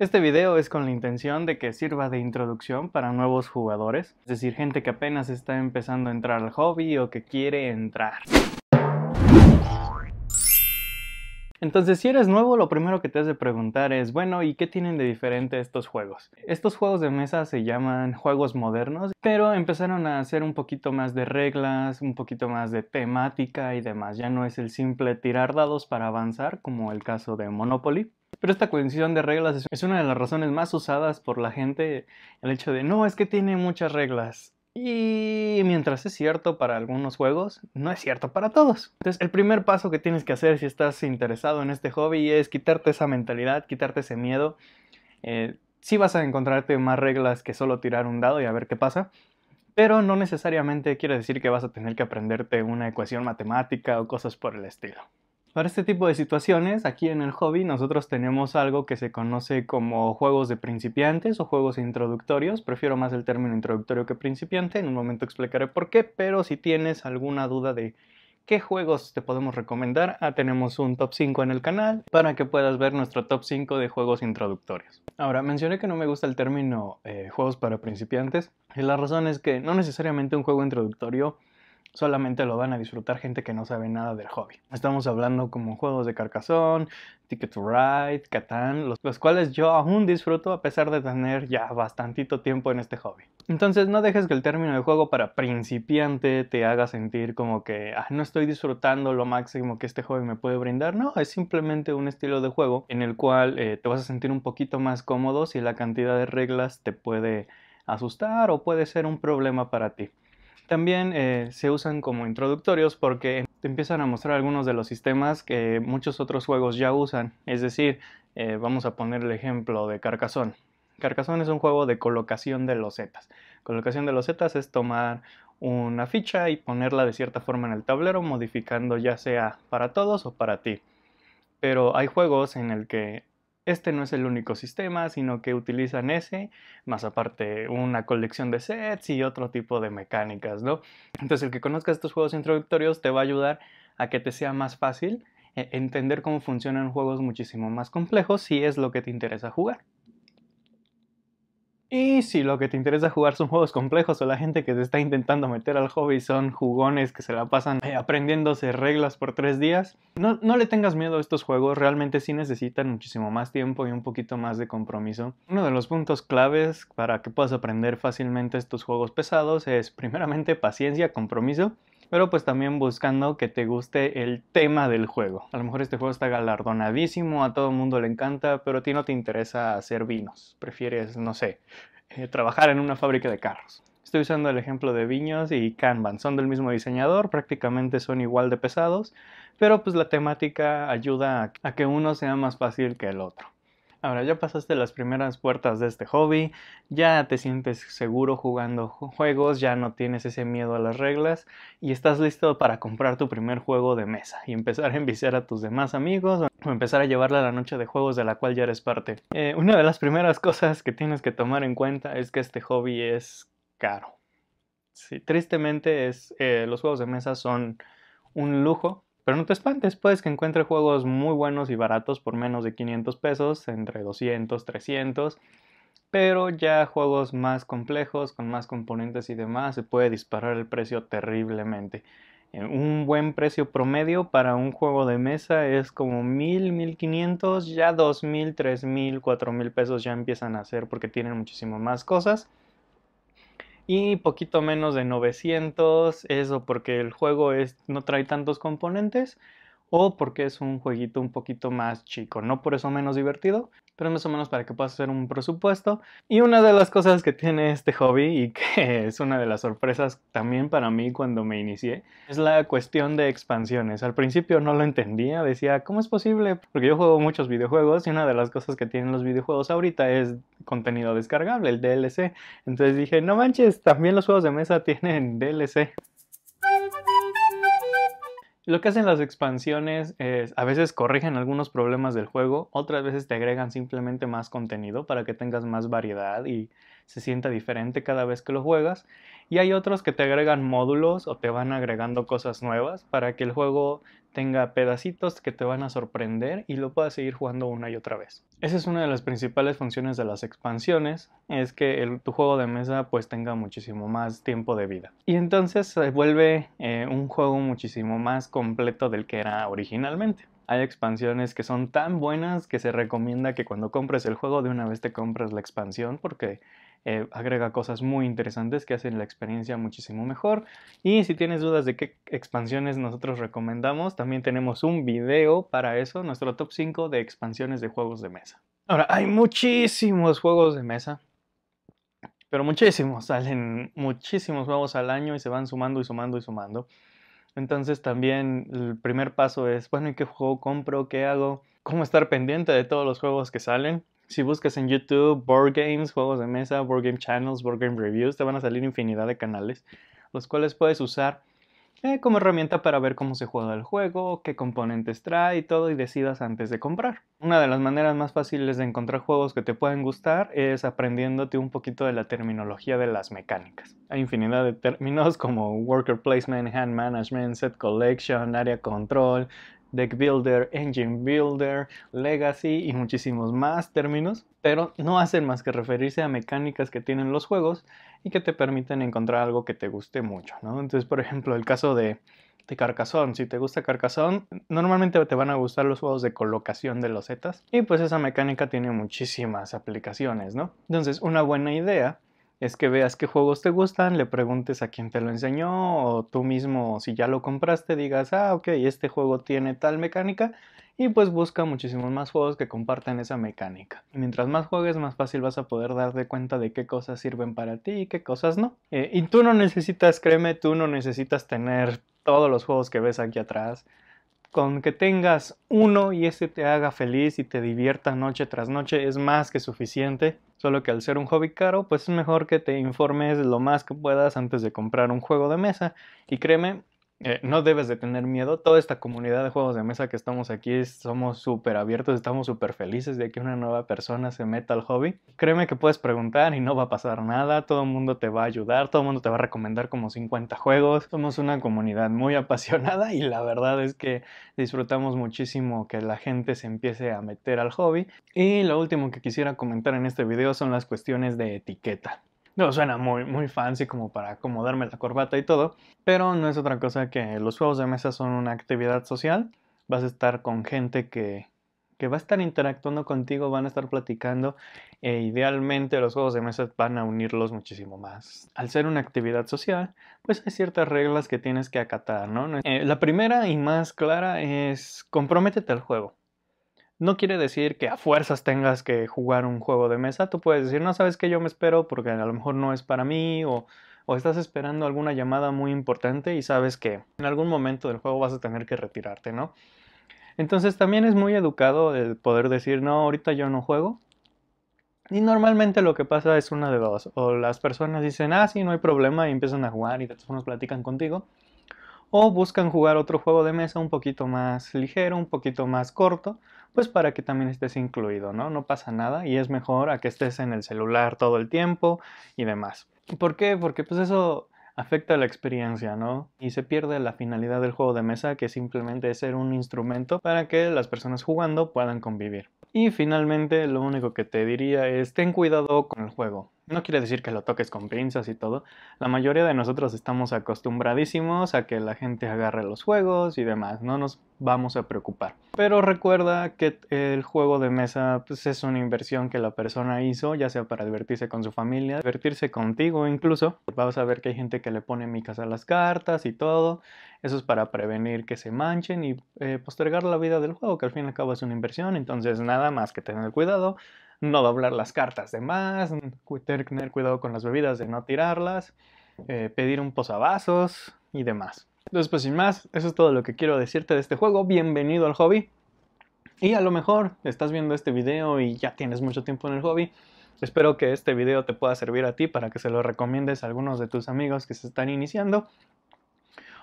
Este video es con la intención de que sirva de introducción para nuevos jugadores, es decir, gente que apenas está empezando a entrar al hobby o que quiere entrar. Entonces, si eres nuevo, lo primero que te has de preguntar es, bueno, ¿y qué tienen de diferente estos juegos? Estos juegos de mesa se llaman juegos modernos, pero empezaron a hacer un poquito más de reglas, un poquito más de temática y demás. Ya no es el simple tirar dados para avanzar, como el caso de Monopoly. Pero esta coincidencia de reglas es una de las razones más usadas por la gente, el hecho de, no, es que tiene muchas reglas. Y mientras es cierto para algunos juegos, no es cierto para todos. Entonces, el primer paso que tienes que hacer si estás interesado en este hobby es quitarte esa mentalidad, quitarte ese miedo. Si eh, sí vas a encontrarte más reglas que solo tirar un dado y a ver qué pasa, pero no necesariamente quiere decir que vas a tener que aprenderte una ecuación matemática o cosas por el estilo. Para este tipo de situaciones, aquí en el hobby nosotros tenemos algo que se conoce como juegos de principiantes o juegos introductorios. Prefiero más el término introductorio que principiante, en un momento explicaré por qué, pero si tienes alguna duda de qué juegos te podemos recomendar, ah, tenemos un top 5 en el canal para que puedas ver nuestro top 5 de juegos introductorios. Ahora, mencioné que no me gusta el término eh, juegos para principiantes y la razón es que no necesariamente un juego introductorio solamente lo van a disfrutar gente que no sabe nada del hobby. Estamos hablando como juegos de carcazón, Ticket to Ride, Catán, los, cuales yo aún disfruto a pesar de tener ya bastantito tiempo en este hobby. Entonces no dejes que el término de juego para principiante te haga sentir como que ah, no estoy disfrutando lo máximo que este hobby me puede brindar. No, es simplemente un estilo de juego en el cual eh, te vas a sentir un poquito más cómodo si la cantidad de reglas te puede asustar o puede ser un problema para ti. También eh, se usan como introductorios porque te empiezan a mostrar algunos de los sistemas que muchos otros juegos ya usan. Es decir, eh, vamos a poner el ejemplo de Carcassonne. Carcassonne es un juego de colocación de losetas. Colocación de losetas es tomar una ficha y ponerla de cierta forma en el tablero, modificando ya sea para todos o para ti. Pero hay juegos en el que este no es el único sistema, sino que utilizan ese, más aparte una colección de sets y otro tipo de mecánicas, ¿no? Entonces el que conozca estos juegos introductorios te va a ayudar a que te sea más fácil e, entender cómo funcionan juegos muchísimo más complejos si es lo que te interesa jugar. Y si lo que te interesa jugar son juegos complejos o la gente que te está intentando meter al hobby son jugones que se la pasan eh, aprendiéndose reglas por tres días, no, no, le tengas miedo a estos juegos, realmente sí necesitan muchísimo más tiempo y un poquito más de compromiso. Uno de los puntos claves para que puedas aprender fácilmente estos juegos pesados es primeramente paciencia, compromiso pero pues también buscando que te guste el tema del juego. A lo mejor este juego está galardonadísimo, a todo el mundo le encanta, pero a ti no te interesa hacer vinos, prefieres, no sé, eh, trabajar en una fábrica de carros. Estoy usando el ejemplo de Viños y Kanban, son del mismo diseñador, prácticamente son igual de pesados, pero pues la temática ayuda a que uno sea más fácil que el otro. Ahora ya pasaste las primeras puertas de este hobby, ya te sientes seguro jugando juegos, ya no tienes ese miedo a las reglas y estás listo para comprar tu primer juego de mesa y empezar a enviciar a tus demás amigos o empezar a llevarla a la noche de juegos de la cual ya eres parte. Eh, una de las primeras cosas que tienes que tomar en cuenta es que este hobby es caro. Sí, tristemente es, eh, los juegos de mesa son un lujo pero no te espantes, puedes que encuentre juegos muy buenos y baratos por menos de 500 pesos, entre 200, 300, pero ya juegos más complejos, con más componentes y demás, se puede disparar el precio terriblemente. Eh, un buen precio promedio para un juego de mesa es como 1000, 1500, ya 2000, 3000, 4000 pesos ya empiezan a hacer porque tienen muchísimo más cosas y poquito menos de 900, eso porque el juego es, no trae tantos componentes, o porque es un jueguito un poquito más chico, no por eso menos divertido, pero más o menos para que puedas hacer un presupuesto. Y una de las cosas que tiene este hobby y que es una de las sorpresas también para mí cuando me inicié es la cuestión de expansiones. Al principio no lo entendía, decía, ¿cómo es posible? Porque yo juego muchos videojuegos y una de las cosas que tienen los videojuegos ahorita es contenido descargable, el DLC. Entonces dije, no manches, también los juegos de mesa tienen DLC. Lo que hacen las expansiones es a veces corrigen algunos problemas del juego, otras veces te agregan simplemente más contenido para que tengas más variedad y se sienta diferente cada vez que lo juegas. Y hay otros que te agregan módulos o te van agregando cosas nuevas para que el juego tenga pedacitos que te van a sorprender y lo puedas seguir jugando una y otra vez. Esa es una de las principales funciones de las expansiones, es que tu juego de mesa pues tenga muchísimo más tiempo de vida. Y entonces se vuelve eh, un juego muchísimo más completo del que era originalmente. Hay expansiones que son tan buenas que se recomienda que cuando compres el juego de una vez te compras la expansión porque eh, agrega cosas muy interesantes que hacen la experiencia muchísimo mejor. Y si tienes dudas de qué expansiones nosotros recomendamos, también tenemos un video para eso, nuestro top 5 de expansiones de juegos de mesa. Ahora, hay muchísimos juegos de mesa, pero muchísimos, salen muchísimos juegos al año y se van sumando y sumando y sumando. Entonces también el primer paso es, bueno, ¿y qué juego compro? ¿Qué hago? ¿Cómo estar pendiente de todos los juegos que salen? Si buscas en YouTube board games, juegos de mesa, board game channels, board game reviews, te van a salir infinidad de canales, los cuales puedes usar eh, como herramienta para ver cómo se juega el juego, qué componentes trae y todo y decidas antes de comprar. Una de las maneras más fáciles de encontrar juegos que te pueden gustar es aprendiéndote un poquito de la terminología de las mecánicas. Hay infinidad de términos como worker placement, hand management, set collection, área control, Deck Builder, Engine Builder, Legacy y muchísimos más términos, pero no hacen más que referirse a mecánicas que tienen los juegos y que te permiten encontrar algo que te guste mucho, ¿no? Entonces, por ejemplo, el caso de, de Carcassonne, si te gusta Carcassonne, normalmente te van a gustar los juegos de colocación de losetas y pues esa mecánica tiene muchísimas aplicaciones, ¿no? Entonces, una buena idea es que veas qué juegos te gustan, le preguntes a quién te lo enseñó o tú mismo si ya lo compraste digas, ah, ok, este juego tiene tal mecánica y pues busca muchísimos más juegos que compartan esa mecánica. mientras más juegues, más fácil vas a poder darte cuenta de qué cosas sirven para ti y qué cosas no. Eh, y tú no necesitas, créeme, tú no necesitas tener todos los juegos que ves aquí atrás con que tengas uno y este te haga feliz y te divierta noche tras noche es más que suficiente. Solo que al ser un hobby caro, pues es mejor que te informes lo más que puedas antes de comprar un juego de mesa. Y créeme, eh, no debes de tener miedo. Toda esta comunidad de juegos de mesa que estamos aquí somos súper abiertos, estamos súper felices de que una nueva persona se meta al hobby. Créeme que puedes preguntar y no va a pasar nada. Todo el mundo te va a ayudar, todo el mundo te va a recomendar como 50 juegos. Somos una comunidad muy apasionada y la verdad es que disfrutamos muchísimo que la gente se empiece a meter al hobby. Y lo último que quisiera comentar en este video son las cuestiones de etiqueta. No, suena muy, muy fancy como para acomodarme la corbata y todo, pero no es otra cosa que los juegos de mesa son una actividad social. Vas a estar con gente que, va a estar interactuando contigo, van a estar platicando e idealmente los juegos de mesa van a unirlos muchísimo más. Al ser una actividad social, pues hay ciertas reglas que tienes que acatar, ¿no? Eh, la primera y más clara es comprométete al juego. No quiere decir que a fuerzas tengas que jugar un juego de mesa. Tú puedes decir, no sabes que yo me espero porque a lo mejor no es para mí o, estás esperando alguna llamada muy importante y sabes que en algún momento del juego vas a tener que retirarte, ¿no? Entonces también es muy educado el poder decir, no, ahorita yo no juego. Y normalmente lo que pasa es una de dos. O las personas dicen, ah, sí, no hay problema y empiezan a jugar y de todas platican contigo o buscan jugar otro juego de mesa un poquito más ligero, un poquito más corto, pues para que también estés incluido, ¿no? No pasa nada y es mejor a que estés en el celular todo el tiempo y demás. ¿Por qué? Porque pues eso afecta la experiencia, ¿no? Y se pierde la finalidad del juego de mesa, que simplemente es ser un instrumento para que las personas jugando puedan convivir. Y finalmente, lo único que te diría es ten cuidado con el juego. No quiere decir que lo toques con pinzas y todo. La mayoría de nosotros estamos acostumbradísimos a que la gente agarre los juegos y demás. No nos vamos a preocupar. Pero recuerda que el juego de mesa pues, es una inversión que la persona hizo, ya sea para divertirse con su familia, divertirse contigo incluso. Vas a ver que hay gente que le pone micas a las cartas y todo. Eso es para prevenir que se manchen y eh, postergar la vida del juego, que al fin y al cabo es una inversión. Entonces nada más que tener cuidado no doblar las cartas de más, tener cuidado con las bebidas de no tirarlas, eh, pedir un posavasos y demás. Entonces, pues sin más, eso es todo lo que quiero decirte de este juego. Bienvenido al hobby. Y a lo mejor estás viendo este video y ya tienes mucho tiempo en el hobby. Espero que este video te pueda servir a ti para que se lo recomiendes a algunos de tus amigos que se están iniciando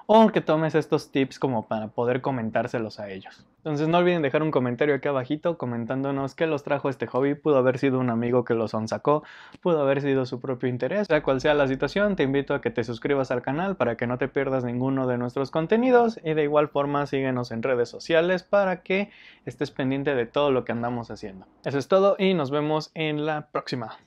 o que tomes estos tips como para poder comentárselos a ellos. Entonces no olviden dejar un comentario aquí abajito comentándonos qué los trajo este hobby, pudo haber sido un amigo que los sacó, pudo haber sido su propio interés, sea cual sea la situación, te invito a que te suscribas al canal para que no te pierdas ninguno de nuestros contenidos y de igual forma síguenos en redes sociales para que estés pendiente de todo lo que andamos haciendo. Eso es todo y nos vemos en la próxima.